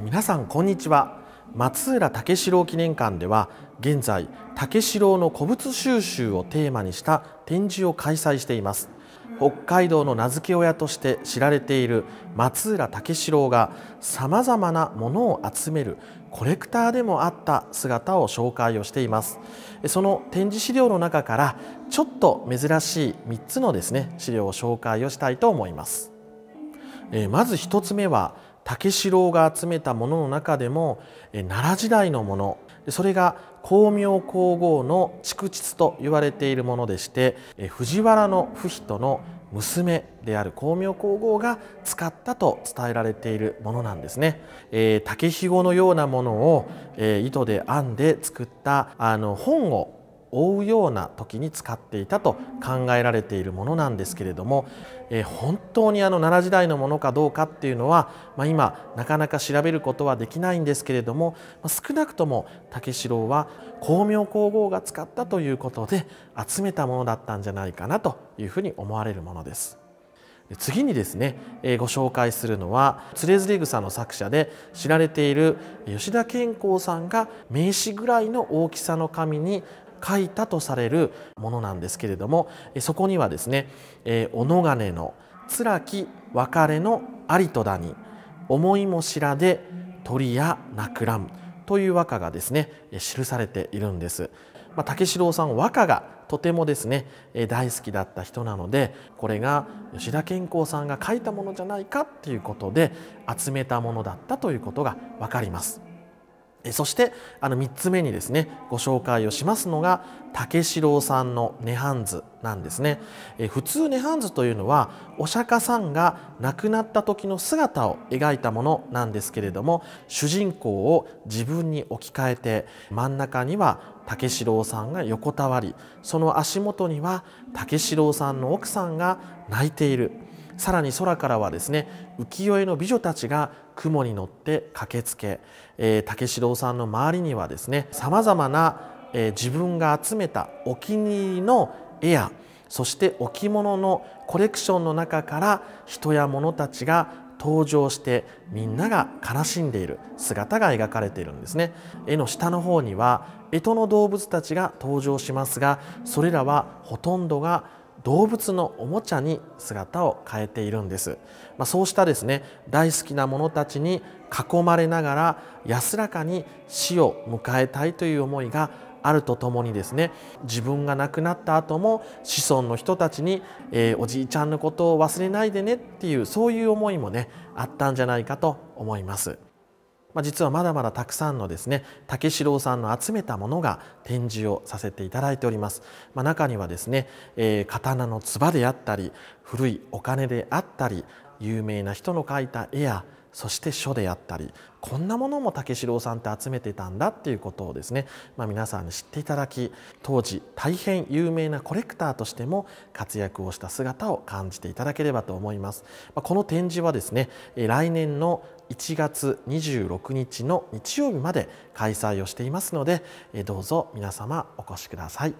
皆さんこんにちは松浦武四郎記念館では現在武四郎の古物収集をテーマにした展示を開催しています北海道の名付け親として知られている松浦武四郎がさまざまなものを集めるコレクターでもあった姿を紹介をしていますその展示資料の中からちょっと珍しい3つのですね資料を紹介をしたいと思いますまず1つ目は竹四郎が集めたものの中でも奈良時代のものそれが光明皇后の築地と言われているものでして藤原の不人の娘である光明皇后が使ったと伝えられているものなんですね、えー、竹ひごのようなものを、えー、糸で編んで作ったあの本を覆うような時に使っていたと考えられているものなんですけれども、えー、本当にあの奈良時代のものかどうかっていうのは、まあ、今なかなか調べることはできないんですけれども、まあ、少なくとも武四郎は光明皇后が使ったということで集めたものだったんじゃないかなというふうに思われるものです。次にですね、えー、ご紹介するのは「つれづれ草」の作者で知られている吉田健康さんが名刺ぐらいの大きさの紙に書いたとされるものなんですけれどもそこにはですね「えー、おのがねの辛き別れのありとだに思いも知らで鳥やなくらん」という和歌がですね記されているんです。まあ、竹四郎さん和歌がとてもですね大好きだった人なのでこれが吉田健康さんが書いたものじゃないかっていうことで集めたものだったということが分かります。そしてあの3つ目にですねご紹介をしますのが竹四郎さんの涅槃図なんですねえ普通涅槃図というのはお釈迦さんが亡くなった時の姿を描いたものなんですけれども主人公を自分に置き換えて真ん中には竹四郎さんが横たわりその足元には竹四郎さんの奥さんが泣いているさらに空からはですね浮世絵の美女たちが雲に乗って駆けつけ、えー、竹四郎さんの周りにはですねさまざまな、えー、自分が集めたお気に入りの絵やそして置物のコレクションの中から人や物たちが登場してみんなが悲しんでいる姿が描かれているんですね絵の下の方には干支の動物たちが登場しますがそれらはほとんどが動物のおもちゃに姿を変えているんです、まあ、そうしたですね大好きなものたちに囲まれながら安らかに死を迎えたいという思いがあるとともにですね自分が亡くなった後も子孫の人たちに、えー、おじいちゃんのことを忘れないでねっていうそういう思いもねあったんじゃないかと思います。まあ、実はまだまだたくさんのですね竹四郎さんの集めたものが展示をさせていただいております、まあ、中にはですね、えー、刀のつばであったり古いお金であったり有名な人の描いた絵やそして書であったりこんなものも武四郎さんって集めてたんだっていうことをですね、まあ、皆さんに知っていただき当時大変有名なコレクターとしても活躍をした姿を感じていただければと思います。まあ、この展示はですね来年の1月26日の日曜日まで開催をしていますのでどうぞ皆様お越しください。